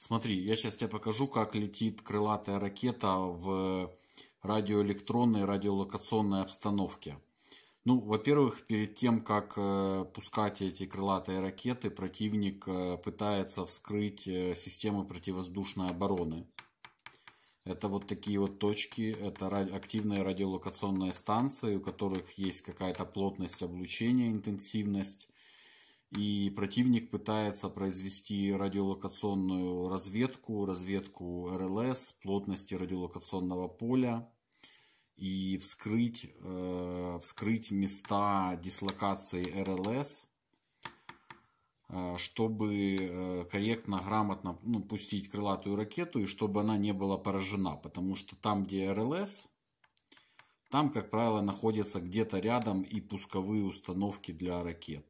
Смотри, я сейчас тебе покажу, как летит крылатая ракета в радиоэлектронной, радиолокационной обстановке. Ну, во-первых, перед тем, как э, пускать эти крылатые ракеты, противник э, пытается вскрыть э, системы противовоздушной обороны. Это вот такие вот точки, это активные радиолокационные станции, у которых есть какая-то плотность облучения, интенсивность и противник пытается произвести радиолокационную разведку, разведку РЛС, плотности радиолокационного поля и вскрыть, э, вскрыть места дислокации РЛС, э, чтобы э, корректно, грамотно ну, пустить крылатую ракету и чтобы она не была поражена, потому что там, где РЛС, там, как правило, находятся где-то рядом и пусковые установки для ракет.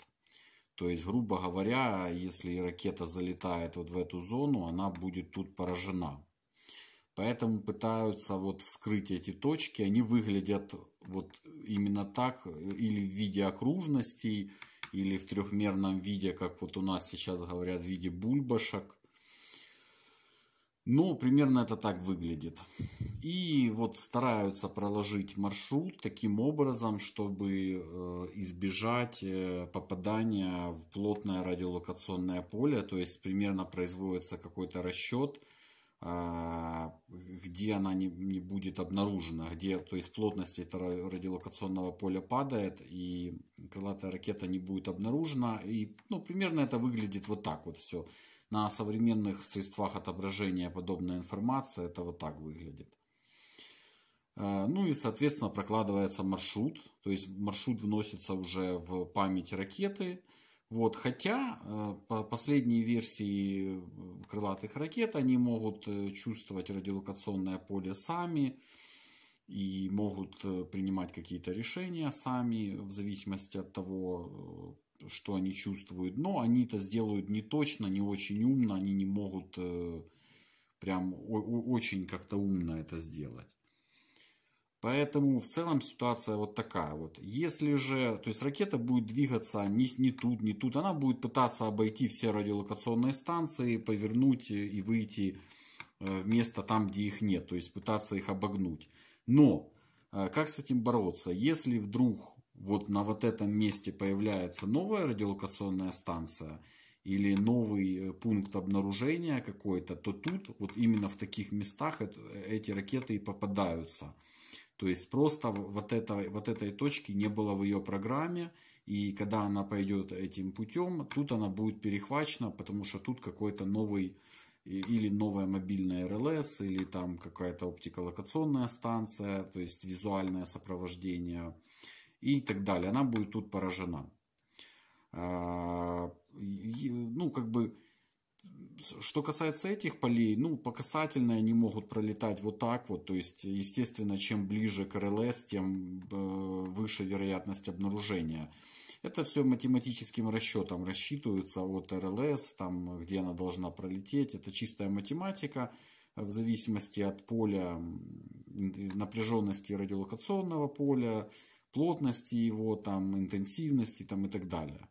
То есть, грубо говоря, если ракета залетает вот в эту зону, она будет тут поражена. Поэтому пытаются вот вскрыть эти точки. Они выглядят вот именно так, или в виде окружностей, или в трехмерном виде, как вот у нас сейчас говорят, в виде бульбашек. Но ну, примерно это так выглядит. И вот стараются проложить маршрут таким образом, чтобы э, избежать э, попадания в плотное радиолокационное поле. То есть примерно производится какой-то расчет, а, где она не, не будет обнаружена, где, то есть плотность этого радиолокационного поля падает, и крылатая ракета не будет обнаружена. И, ну, примерно это выглядит вот так вот все. На современных средствах отображения подобная информация, это вот так выглядит. Э, ну и, соответственно, прокладывается маршрут, то есть маршрут вносится уже в память ракеты, вот, хотя э, по последней версии э, крылатых ракет они могут э, чувствовать радиолокационное поле сами и могут принимать какие-то решения сами в зависимости от того, что они чувствуют. Но они это сделают не точно, не очень умно, они не могут прям очень как-то умно это сделать. Поэтому в целом ситуация вот такая вот. Если же, то есть ракета будет двигаться не, не тут, не тут, она будет пытаться обойти все радиолокационные станции, повернуть и выйти э, в место там, где их нет, то есть пытаться их обогнуть. Но э, как с этим бороться? Если вдруг вот на вот этом месте появляется новая радиолокационная станция или новый э, пункт обнаружения какой-то, то тут вот именно в таких местах эти ракеты и попадаются. То есть просто вот, это, вот этой точки не было в ее программе, и когда она пойдет этим путем, тут она будет перехвачена, потому что тут какой-то новый или новая мобильная РЛС, или там какая-то оптиколокационная станция, то есть визуальное сопровождение и так далее. Она будет тут поражена. А, ну, как бы что касается этих полей, ну, по касательной они могут пролетать вот так вот. То есть, естественно, чем ближе к РЛС, тем э, выше вероятность обнаружения. Это все математическим расчетом рассчитывается от РЛС, там, где она должна пролететь. Это чистая математика в зависимости от поля, напряженности радиолокационного поля, плотности его, там, интенсивности там, и так далее.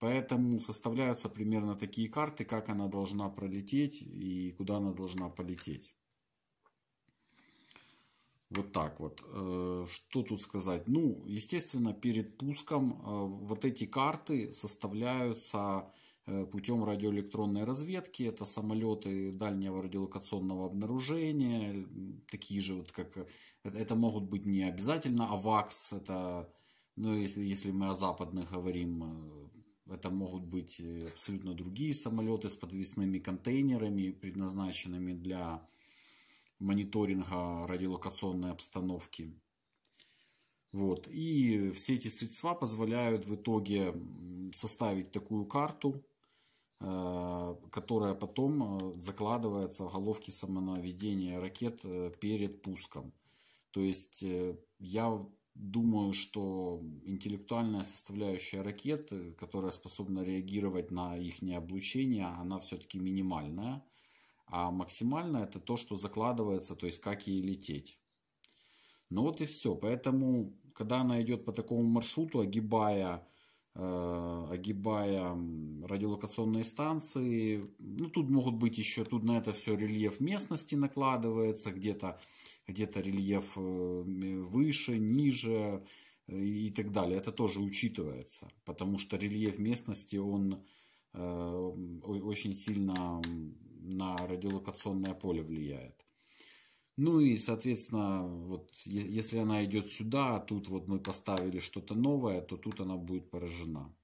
Поэтому составляются примерно такие карты, как она должна пролететь и куда она должна полететь. Вот так вот. Э, что тут сказать? Ну, естественно, перед пуском э, вот эти карты составляются э, путем радиоэлектронной разведки. Это самолеты дальнего радиолокационного обнаружения, такие же вот как... Это могут быть не обязательно АВАКС, это... Ну, если, если мы о западных говорим это могут быть э, абсолютно другие самолеты с подвесными контейнерами, предназначенными для мониторинга радиолокационной обстановки. Вот. И все эти средства позволяют в итоге составить такую карту, э, которая потом э, закладывается в головки самонаведения ракет перед пуском. То есть я Думаю, что интеллектуальная составляющая ракеты, которая способна реагировать на их облучение, она все-таки минимальная. А максимально это то, что закладывается, то есть как ей лететь. Ну вот и все. Поэтому, когда она идет по такому маршруту, огибая, э, огибая радиолокационные станции, ну тут могут быть еще, тут на это все рельеф местности накладывается, где-то где-то рельеф э, выше, ниже э, и так далее. Это тоже учитывается, потому что рельеф местности, он э, очень сильно на радиолокационное поле влияет. Ну и, соответственно, вот если она идет сюда, а тут вот мы поставили что-то новое, то тут она будет поражена.